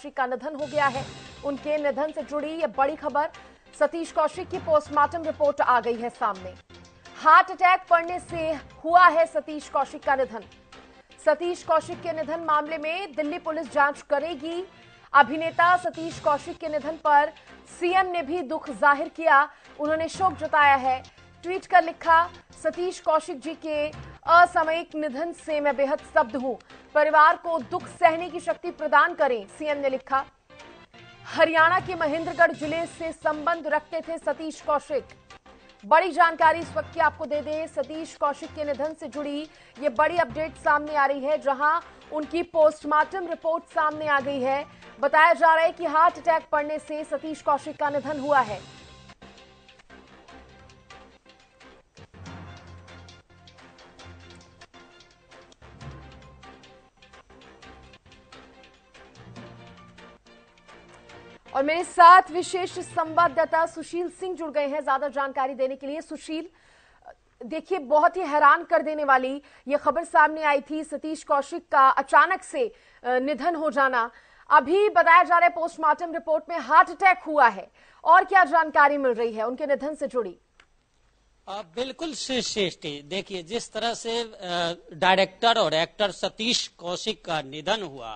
कौशिक का निधन हो गया है उनके निधन से जुड़ी यह बड़ी खबर सतीश कौशिक की पोस्टमार्टम रिपोर्ट आ गई है सामने हार्ट अटैक पड़ने से हुआ है सतीश कौशिक का निधन सतीश कौशिक के निधन मामले में दिल्ली पुलिस जांच करेगी अभिनेता सतीश कौशिक के निधन पर सीएम ने भी दुख जाहिर किया उन्होंने शोक जताया है ट्वीट कर लिखा सतीश कौशिक जी के असामयिक निधन से मैं बेहद शब्द हूँ परिवार को दुख सहने की शक्ति प्रदान करें सीएम ने लिखा हरियाणा के महेंद्रगढ़ जिले से संबंध रखते थे सतीश कौशिक बड़ी जानकारी इस वक्त की आपको दे दें सतीश कौशिक के निधन से जुड़ी ये बड़ी अपडेट सामने आ रही है जहां उनकी पोस्टमार्टम रिपोर्ट सामने आ गई है बताया जा रहा है कि हार्ट अटैक पड़ने से सतीश कौशिक का निधन हुआ है और मेरे साथ विशेष संवाददाता सुशील सिंह जुड़ गए हैं ज्यादा जानकारी देने के लिए सुशील देखिए बहुत ही हैरान कर देने वाली ये खबर सामने आई थी सतीश कौशिक का अचानक से निधन हो जाना अभी बताया जा रहा है पोस्टमार्टम रिपोर्ट में हार्ट अटैक हुआ है और क्या जानकारी मिल रही है उनके निधन से जुड़ी आ, बिल्कुल श्रेष्ठी देखिए जिस तरह से डायरेक्टर और एक्टर सतीश कौशिक का निधन हुआ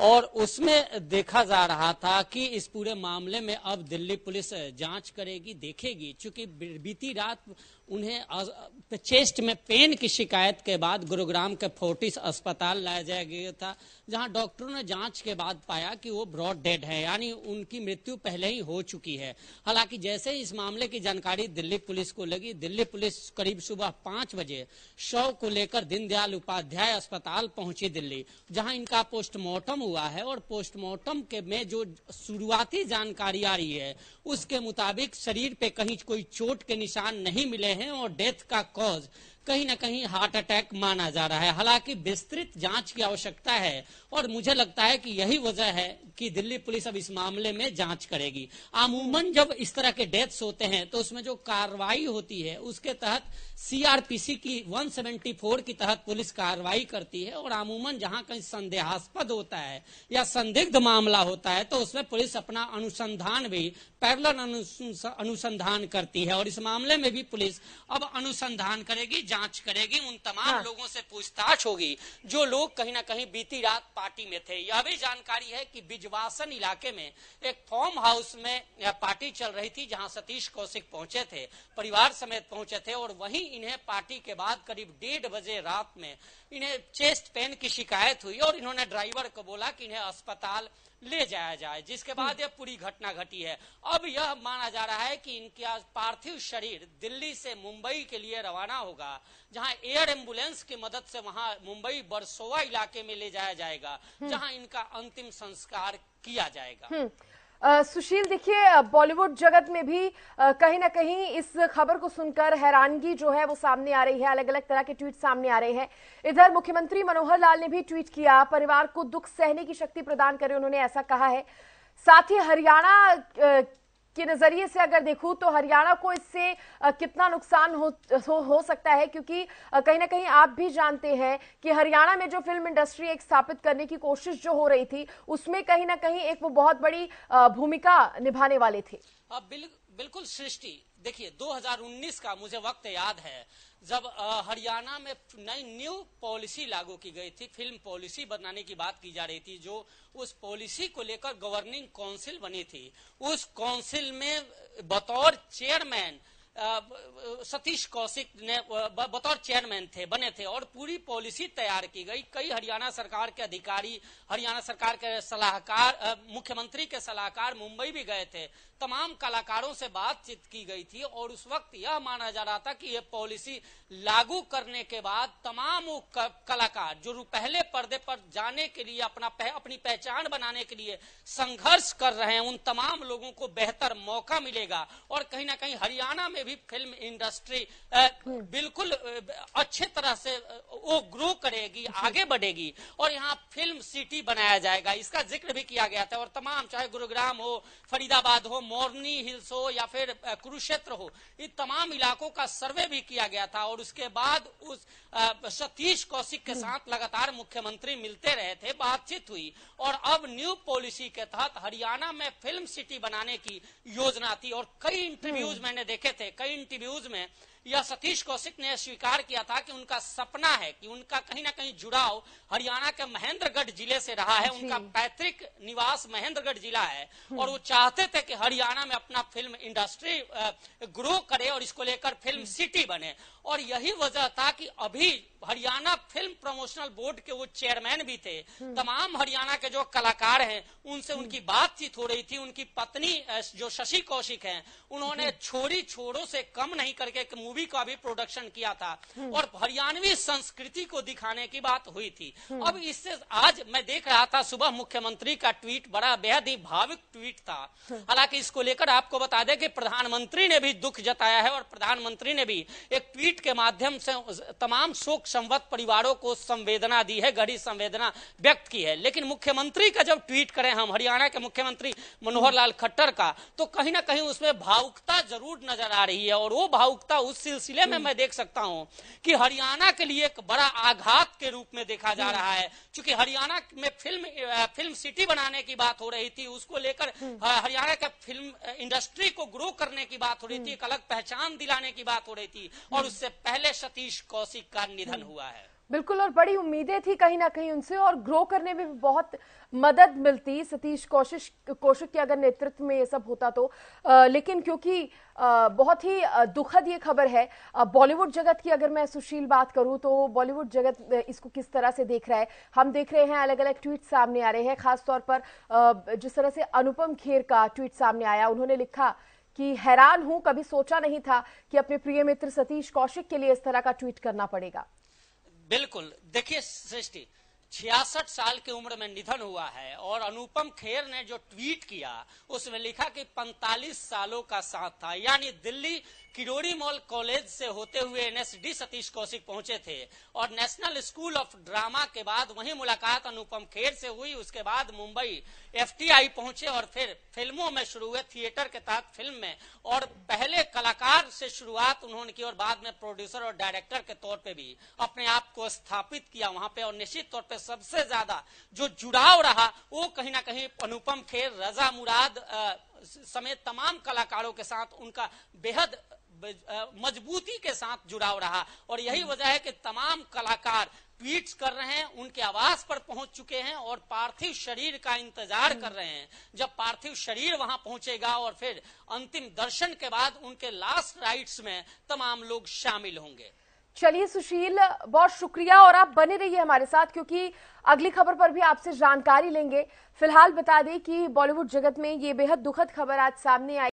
और उसमें देखा जा रहा था कि इस पूरे मामले में अब दिल्ली पुलिस जांच करेगी देखेगी क्योंकि बीती रात उन्हें चेस्ट में पेन की शिकायत के बाद गुरुग्राम के फोर्टिस अस्पताल लाया जाया गया था जहां डॉक्टरों ने जांच के बाद पाया कि वो ब्रॉड डेड है यानी उनकी मृत्यु पहले ही हो चुकी है हालांकि जैसे इस मामले की जानकारी दिल्ली पुलिस को लगी दिल्ली पुलिस करीब सुबह पांच बजे शव को लेकर दीनदयाल उपाध्याय अस्पताल पहुंची दिल्ली जहां इनका पोस्टमार्टम हुआ है और पोस्टमार्टम के में जो शुरुआती जानकारी आ रही है उसके मुताबिक शरीर पे कहीं कोई चोट के निशान नहीं मिले हैं हैं और डेथ का कॉज कहीं ना कहीं हार्ट अटैक माना जा रहा है हालांकि विस्तृत जांच की आवश्यकता है और मुझे लगता है कि यही वजह है कि दिल्ली पुलिस अब इस मामले में जांच करेगी अमूमन जब इस तरह के डेथ्स होते हैं तो उसमें जो कार्रवाई होती है उसके तहत सीआरपीसी की 174 के तहत पुलिस कार्रवाई करती है और आमूमन जहां कहीं संदेहास्पद होता है या संदिग्ध मामला होता है तो उसमें पुलिस अपना अनुसंधान भी पैरल अनुसंधान करती है और इस मामले में भी पुलिस अब अनुसंधान करेगी जांच करेगी उन तमाम हाँ। लोगों से पूछताछ होगी जो लोग कहीं ना कहीं बीती रात पार्टी में थे यह भी जानकारी है कि बिजवासन इलाके में एक फॉर्म हाउस में पार्टी चल रही थी जहां सतीश कौशिक पहुंचे थे परिवार समेत पहुंचे थे और वहीं इन्हें पार्टी के बाद करीब डेढ़ बजे रात में इन्हें चेस्ट पेन की शिकायत हुई और इन्होंने ड्राइवर को बोला कि इन्हें अस्पताल ले जाया जाए जिसके बाद हम्म। यह पूरी घटना घटी है अब यह माना जा रहा है कि इनका पार्थिव शरीर दिल्ली से मुंबई के लिए रवाना होगा जहां एयर एम्बुलेंस की मदद से वहां मुंबई बरसोवा इलाके में ले जाया जाएगा हम्म। जहां इनका अंतिम संस्कार किया जाएगा हम्म। सुशील देखिए बॉलीवुड जगत में भी कहीं ना कहीं इस खबर को सुनकर हैरानगी जो है वो सामने आ रही है अलग अलग तरह के ट्वीट सामने आ रहे हैं इधर मुख्यमंत्री मनोहर लाल ने भी ट्वीट किया परिवार को दुख सहने की शक्ति प्रदान करें उन्होंने ऐसा कहा है साथ ही हरियाणा के नजरिए से अगर देखूं तो हरियाणा को इससे कितना नुकसान हो हो, हो सकता है क्योंकि कहीं ना कहीं आप भी जानते हैं कि हरियाणा में जो फिल्म इंडस्ट्री एक स्थापित करने की कोशिश जो हो रही थी उसमें कहीं ना कहीं एक वो बहुत बड़ी भूमिका निभाने वाले थे हाँ, बिल्कुल बिल्कुल सृष्टि देखिए 2019 का मुझे वक्त याद है जब हरियाणा में नई न्यू पॉलिसी लागू की गई थी फिल्म पॉलिसी बनाने की बात की जा रही थी जो उस पॉलिसी को लेकर गवर्निंग काउंसिल बनी थी उस काउंसिल में बतौर चेयरमैन सतीश कौशिक ने बतौर चेयरमैन थे बने थे और पूरी पॉलिसी तैयार की गई कई हरियाणा सरकार के अधिकारी हरियाणा सरकार के सलाहकार मुख्यमंत्री के सलाहकार मुंबई भी गए थे तमाम कलाकारों से बातचीत की गई थी और उस वक्त यह माना जा रहा था कि यह पॉलिसी लागू करने के बाद तमाम कलाकार जो पहले पर्दे पर जाने के लिए अपना पह, अपनी पहचान बनाने के लिए संघर्ष कर रहे हैं उन तमाम लोगों को बेहतर मौका मिलेगा और कहीं ना कहीं हरियाणा में भी फिल्म इंडस्ट्री बिल्कुल अच्छे तरह से वो ग्रो करेगी आगे बढ़ेगी और यहाँ फिल्म सिटी बनाया जाएगा इसका जिक्र भी किया गया था और तमाम चाहे गुरुग्राम हो फरीदाबाद हो मोरनी हिल्स हो या फिर कुरुक्षेत्र हो इन तमाम इलाकों का सर्वे भी किया गया था और उसके बाद उस सतीश कौशिक के साथ लगातार मुख्यमंत्री मिलते रहे थे बातचीत हुई और अब न्यू पॉलिसी के तहत हरियाणा में फिल्म सिटी बनाने की योजना थी और कई इंटरव्यूज हम्म। मैंने देखे थे कई इंटरव्यूज में यह सतीश कौशिक ने स्वीकार किया था कि उनका सपना है कि उनका कहीं ना कहीं जुड़ाव हरियाणा के महेंद्रगढ़ जिले से रहा है उनका पैतृक निवास महेंद्रगढ़ जिला है हम्म। और वो चाहते थे कि हरियाणा में अपना फिल्म इंडस्ट्री ग्रो करे और इसको लेकर फिल्म हम्म। सिटी बने और यही वजह था कि अभी हरियाणा फिल्म प्रमोशनल बोर्ड के वो चेयरमैन भी थे हम्म। तमाम हरियाणा के जो कलाकार हैं उनसे उनकी बातचीत हो रही थी उनकी पत्नी जो शशि कौशिक हैं उन्होंने छोड़ी छोड़ो से कम नहीं करके एक मूवी का भी प्रोडक्शन किया था हम्म। और हरियाणवी संस्कृति को दिखाने की बात हुई थी हम्म। अब इससे आज मैं देख रहा था सुबह मुख्यमंत्री का ट्वीट बड़ा बेहद ही भाविक ट्वीट था हम्म। हालांकि इसको लेकर आपको बता दें कि प्रधानमंत्री ने भी दुख जताया है और प्रधानमंत्री ने भी एक ट्वीट के माध्यम से तमाम शोक संवत परिवारों को संवेदना दी है गहरी संवेदना व्यक्त की है लेकिन मुख्यमंत्री का जब ट्वीट करें हम हरियाणा के मुख्यमंत्री मनोहर लाल खट्टर का तो कहीं ना कहीं उसमें भावुकता जरूर नजर आ रही है और वो भावुकता उस सिलसिले में हम्म। मैं देख सकता हूं कि हरियाणा के लिए एक बड़ा आघात के रूप में देखा जा हम्म। रहा है चूंकि हरियाणा में फिल्म फिल्म सिटी बनाने की बात हो रही थी उसको लेकर हम्म। हरियाणा के फिल्म इंडस्ट्री को ग्रो करने की बात हो रही थी एक अलग पहचान दिलाने की बात हो रही थी और उससे पहले सतीश कौशिक का निधन हुआ है बिल्कुल और बड़ी उम्मीदें थी कहीं ना कहीं उनसे और ग्रो करने में भी बहुत मदद मिलती सतीश कोशिश कौशिक के अगर नेतृत्व में ये सब होता तो आ, लेकिन क्योंकि आ, बहुत ही दुखद ये खबर है बॉलीवुड जगत की अगर मैं सुशील बात करूं तो बॉलीवुड जगत इसको किस तरह से देख रहा है हम देख रहे हैं अलग अलग ट्वीट सामने आ रहे हैं खासतौर पर आ, जिस तरह से अनुपम खेर का ट्वीट सामने आया उन्होंने लिखा कि हैरान हूं कभी सोचा नहीं था कि अपने प्रिय मित्र सतीश कौशिक के लिए इस तरह का ट्वीट करना पड़ेगा बिल्कुल देखिए सृष्टि छियासठ साल की उम्र में निधन हुआ है और अनुपम खेर ने जो ट्वीट किया उसमें लिखा कि 45 सालों का साथ था यानी दिल्ली किरोड़ी मॉल कॉलेज से होते हुए एनएसडी सतीश कौशिक पहुंचे थे और नेशनल स्कूल ऑफ ड्रामा के बाद वही मुलाकात अनुपम खेर से हुई उसके बाद मुंबई एफटीआई पहुंचे और फिर फिल्मों में शुरू हुए थिएटर के तहत फिल्म में और पहले कलाकार से शुरुआत उन्होंने की और बाद में प्रोड्यूसर और डायरेक्टर के तौर पर भी अपने आप को स्थापित किया वहां पे और निश्चित तौर पर सबसे ज्यादा जो जुड़ाव रहा वो कहीं ना कहीं अनुपम खेर रजा मुराद समेत तमाम कलाकारों के साथ उनका बेहद मजबूती के साथ जुड़ाव रहा और यही हम्म। वजह है कि तमाम कलाकार ट्वीट कर रहे हैं उनके आवास पर पहुंच चुके हैं और पार्थिव शरीर का इंतजार कर हम्म। रहे हैं जब पार्थिव शरीर वहां पहुंचेगा और फिर अंतिम दर्शन के बाद उनके लास्ट राइट्स में तमाम लोग शामिल होंगे चलिए सुशील बहुत शुक्रिया और आप बने रहिए हमारे साथ क्योंकि अगली खबर पर भी आपसे जानकारी लेंगे फिलहाल बता दें कि बॉलीवुड जगत में ये बेहद दुखद खबर आज सामने आई